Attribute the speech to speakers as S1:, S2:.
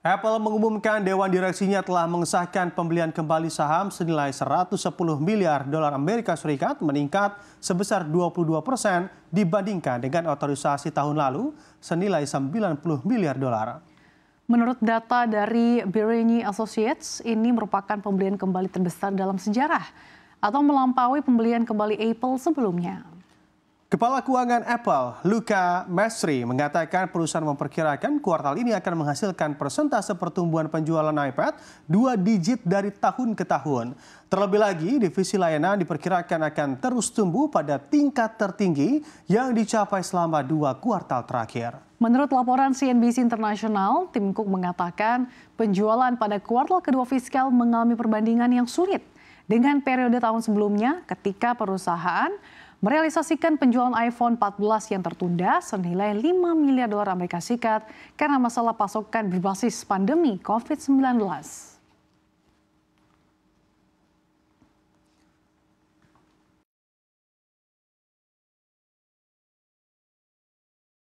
S1: Apple mengumumkan dewan direksinya telah mengesahkan pembelian kembali saham senilai 110 miliar dolar Amerika Serikat meningkat sebesar 22 persen dibandingkan dengan otorisasi tahun lalu senilai 90 miliar dolar.
S2: Menurut data dari Birini Associates, ini merupakan pembelian kembali terbesar dalam sejarah atau melampaui pembelian kembali Apple sebelumnya.
S1: Kepala Keuangan Apple, Luca Mesri, mengatakan perusahaan memperkirakan kuartal ini akan menghasilkan persentase pertumbuhan penjualan iPad dua digit dari tahun ke tahun. Terlebih lagi, divisi layanan diperkirakan akan terus tumbuh pada tingkat tertinggi yang dicapai selama dua kuartal terakhir.
S2: Menurut laporan CNBC Internasional, Tim Cook mengatakan penjualan pada kuartal kedua fiskal mengalami perbandingan yang sulit – dengan periode tahun sebelumnya ketika perusahaan merealisasikan penjualan iPhone 14 yang tertunda senilai 5 miliar dolar Amerika Serikat karena masalah pasokan berbasis pandemi COVID-19.